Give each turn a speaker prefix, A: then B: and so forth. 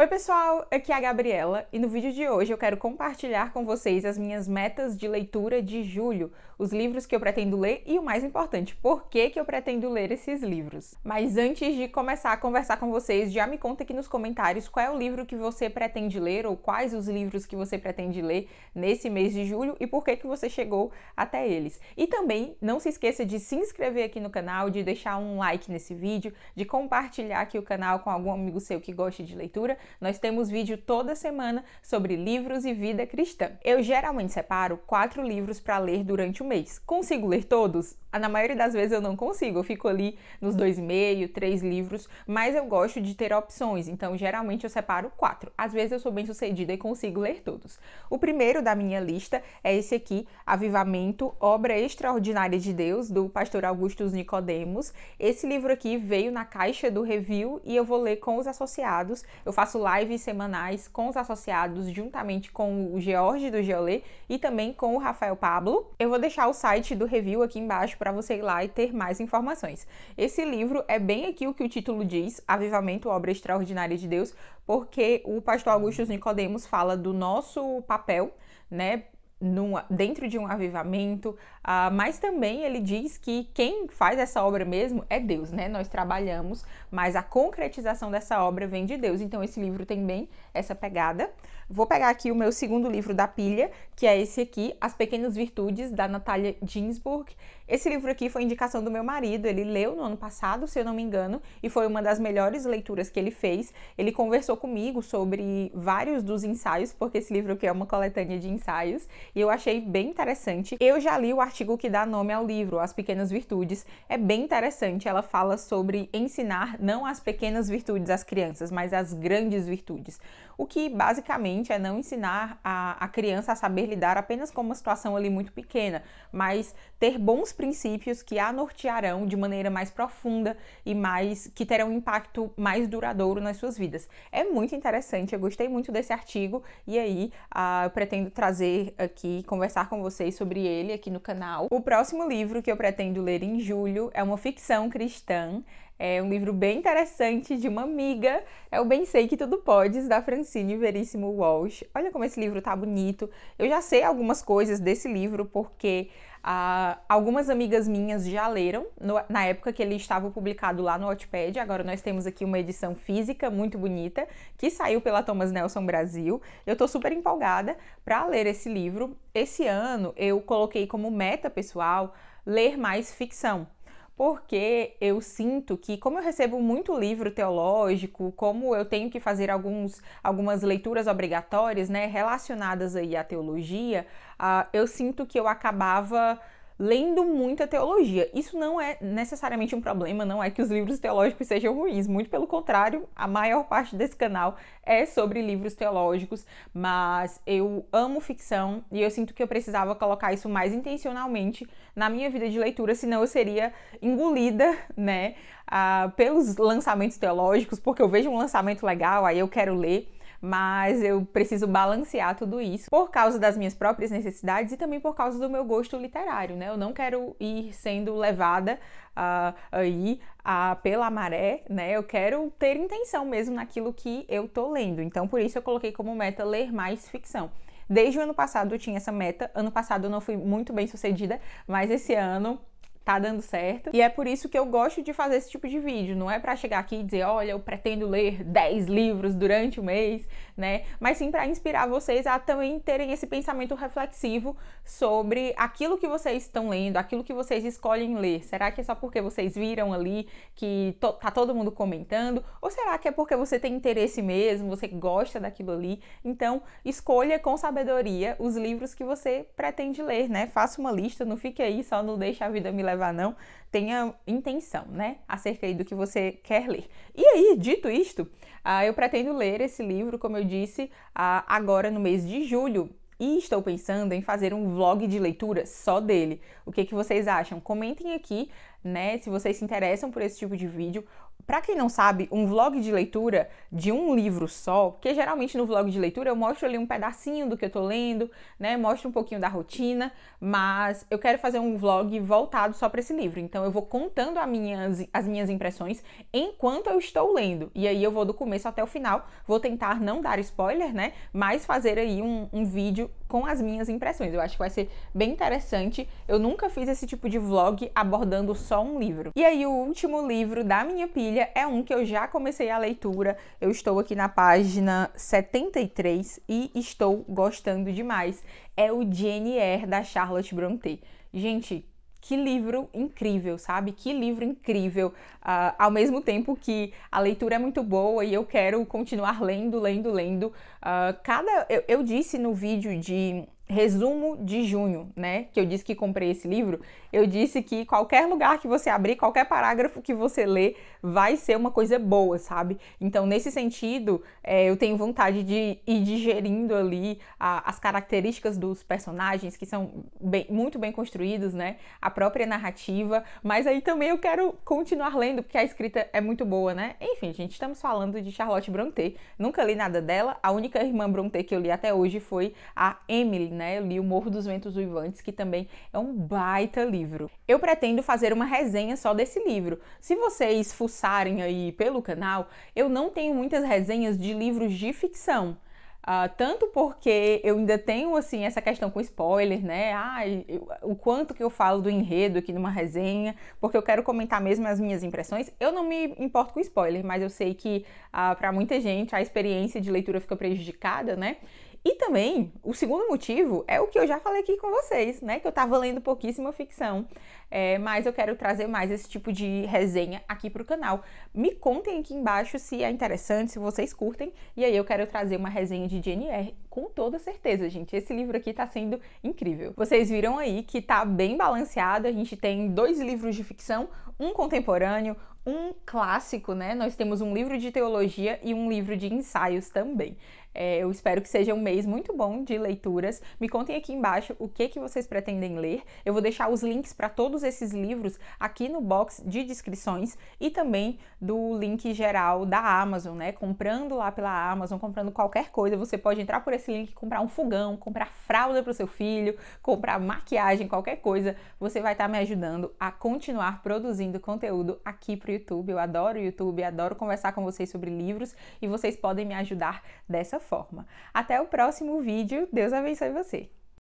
A: Oi, pessoal, aqui é a Gabriela e no vídeo de hoje eu quero compartilhar com vocês as minhas metas de leitura de julho, os livros que eu pretendo ler e o mais importante, por que, que eu pretendo ler esses livros. Mas antes de começar a conversar com vocês, já me conta aqui nos comentários qual é o livro que você pretende ler ou quais os livros que você pretende ler nesse mês de julho e por que, que você chegou até eles. E também não se esqueça de se inscrever aqui no canal, de deixar um like nesse vídeo, de compartilhar aqui o canal com algum amigo seu que goste de leitura nós temos vídeo toda semana sobre livros e vida cristã. Eu geralmente separo quatro livros para ler durante o mês. Consigo ler todos? Ah, na maioria das vezes eu não consigo, eu fico ali nos dois e meio, três livros, mas eu gosto de ter opções, então geralmente eu separo quatro. Às vezes eu sou bem sucedida e consigo ler todos. O primeiro da minha lista é esse aqui, Avivamento, Obra Extraordinária de Deus, do pastor Augustus Nicodemos. Esse livro aqui veio na caixa do review e eu vou ler com os associados. Eu faço lives semanais com os associados, juntamente com o George do Geolê e também com o Rafael Pablo. Eu vou deixar o site do review aqui embaixo para você ir lá e ter mais informações. Esse livro é bem aqui o que o título diz, Avivamento, Obra Extraordinária de Deus, porque o pastor Augusto Nicodemos fala do nosso papel, né, num, dentro de um avivamento, uh, mas também ele diz que quem faz essa obra mesmo é Deus, né? Nós trabalhamos, mas a concretização dessa obra vem de Deus. Então esse livro tem bem essa pegada. Vou pegar aqui o meu segundo livro da pilha, que é esse aqui, As Pequenas Virtudes, da Natália Ginsburg. Esse livro aqui foi indicação do meu marido, ele leu no ano passado, se eu não me engano, e foi uma das melhores leituras que ele fez. Ele conversou comigo sobre vários dos ensaios, porque esse livro aqui é uma coletânea de ensaios, e eu achei bem interessante. Eu já li o artigo que dá nome ao livro, As Pequenas Virtudes. É bem interessante, ela fala sobre ensinar não as pequenas virtudes às crianças, mas as grandes virtudes o que basicamente é não ensinar a, a criança a saber lidar apenas com uma situação ali muito pequena, mas ter bons princípios que a nortearão de maneira mais profunda e mais que terão um impacto mais duradouro nas suas vidas. É muito interessante, eu gostei muito desse artigo e aí uh, eu pretendo trazer aqui, conversar com vocês sobre ele aqui no canal. O próximo livro que eu pretendo ler em julho é uma ficção cristã. É um livro bem interessante de uma amiga, é o Bem Sei Que Tudo Podes, da Francine Veríssimo Walsh. Olha como esse livro tá bonito. Eu já sei algumas coisas desse livro porque ah, algumas amigas minhas já leram no, na época que ele estava publicado lá no Wattpad. Agora nós temos aqui uma edição física muito bonita que saiu pela Thomas Nelson Brasil. Eu estou super empolgada para ler esse livro. Esse ano eu coloquei como meta pessoal ler mais ficção porque eu sinto que, como eu recebo muito livro teológico, como eu tenho que fazer alguns, algumas leituras obrigatórias né, relacionadas aí à teologia, uh, eu sinto que eu acabava lendo muita teologia. Isso não é necessariamente um problema, não é que os livros teológicos sejam ruins, muito pelo contrário, a maior parte desse canal é sobre livros teológicos, mas eu amo ficção e eu sinto que eu precisava colocar isso mais intencionalmente na minha vida de leitura, senão eu seria engolida, né, uh, pelos lançamentos teológicos, porque eu vejo um lançamento legal, aí eu quero ler mas eu preciso balancear tudo isso por causa das minhas próprias necessidades e também por causa do meu gosto literário, né? Eu não quero ir sendo levada uh, aí uh, pela maré, né? Eu quero ter intenção mesmo naquilo que eu tô lendo. Então, por isso eu coloquei como meta ler mais ficção. Desde o ano passado eu tinha essa meta. Ano passado eu não fui muito bem sucedida, mas esse ano tá dando certo. E é por isso que eu gosto de fazer esse tipo de vídeo. Não é para chegar aqui e dizer, olha, eu pretendo ler 10 livros durante o mês, né? Mas sim para inspirar vocês a também terem esse pensamento reflexivo sobre aquilo que vocês estão lendo, aquilo que vocês escolhem ler. Será que é só porque vocês viram ali que to tá todo mundo comentando? Ou será que é porque você tem interesse mesmo, você gosta daquilo ali? Então, escolha com sabedoria os livros que você pretende ler, né? Faça uma lista, não fique aí só não deixa a vida me levar levar não, tenha intenção, né, acerca do que você quer ler. E aí, dito isto, ah, eu pretendo ler esse livro, como eu disse, ah, agora no mês de julho. E estou pensando em fazer um vlog de leitura só dele. O que, que vocês acham? Comentem aqui, né? Se vocês se interessam por esse tipo de vídeo para quem não sabe, um vlog de leitura de um livro só, porque geralmente no vlog de leitura eu mostro ali um pedacinho do que eu tô lendo, né? Mostro um pouquinho da rotina, mas eu quero fazer um vlog voltado só para esse livro. Então eu vou contando as minhas, as minhas impressões enquanto eu estou lendo. E aí eu vou do começo até o final, vou tentar não dar spoiler, né? Mas fazer aí um, um vídeo com as minhas impressões. Eu acho que vai ser bem interessante. Eu nunca fiz esse tipo de vlog abordando só um livro. E aí, o último livro da minha pilha é um que eu já comecei a leitura. Eu estou aqui na página 73 e estou gostando demais. É o Jane Eyre da Charlotte Brontë. Gente, que livro incrível, sabe? Que livro incrível. Uh, ao mesmo tempo que a leitura é muito boa e eu quero continuar lendo, lendo, lendo. Uh, cada, eu, eu, disse no vídeo de resumo de junho, né? Que eu disse que comprei esse livro. Eu disse que qualquer lugar que você abrir, qualquer parágrafo que você ler, vai ser uma coisa boa, sabe? Então, nesse sentido, é, eu tenho vontade de ir digerindo ali a, as características dos personagens, que são bem, muito bem construídos, né? A própria narrativa. Mas aí também eu quero continuar lendo, porque a escrita é muito boa, né? Enfim, gente, estamos falando de Charlotte Brontë. Nunca li nada dela. A única irmã Brontë que eu li até hoje foi a Emily, né? né? Eu li O Morro dos Ventos Uivantes, que também é um baita livro. Eu pretendo fazer uma resenha só desse livro. Se vocês fuçarem aí pelo canal, eu não tenho muitas resenhas de livros de ficção. Uh, tanto porque eu ainda tenho assim essa questão com spoiler, né? Ah, eu, o quanto que eu falo do enredo aqui numa resenha, porque eu quero comentar mesmo as minhas impressões. Eu não me importo com spoiler, mas eu sei que uh, ah, para muita gente a experiência de leitura fica prejudicada, né? E também, o segundo motivo é o que eu já falei aqui com vocês, né? Que eu tava lendo pouquíssima ficção, é, mas eu quero trazer mais esse tipo de resenha aqui pro canal. Me contem aqui embaixo se é interessante, se vocês curtem, e aí eu quero trazer uma resenha de DNR, com toda certeza, gente. Esse livro aqui tá sendo incrível. Vocês viram aí que tá bem balanceado, a gente tem dois livros de ficção, um contemporâneo, um clássico, né? Nós temos um livro de teologia e um livro de ensaios também. É, eu espero que seja um mês muito bom de leituras. Me contem aqui embaixo o que, que vocês pretendem ler. Eu vou deixar os links para todos esses livros aqui no box de descrições e também do link geral da Amazon, né? Comprando lá pela Amazon, comprando qualquer coisa, você pode entrar por esse link, comprar um fogão, comprar fralda para o seu filho, comprar maquiagem, qualquer coisa. Você vai estar tá me ajudando a continuar produzindo conteúdo aqui para o YouTube. Eu adoro o YouTube, adoro conversar com vocês sobre livros e vocês podem me ajudar dessa forma. Até o próximo vídeo, Deus abençoe você!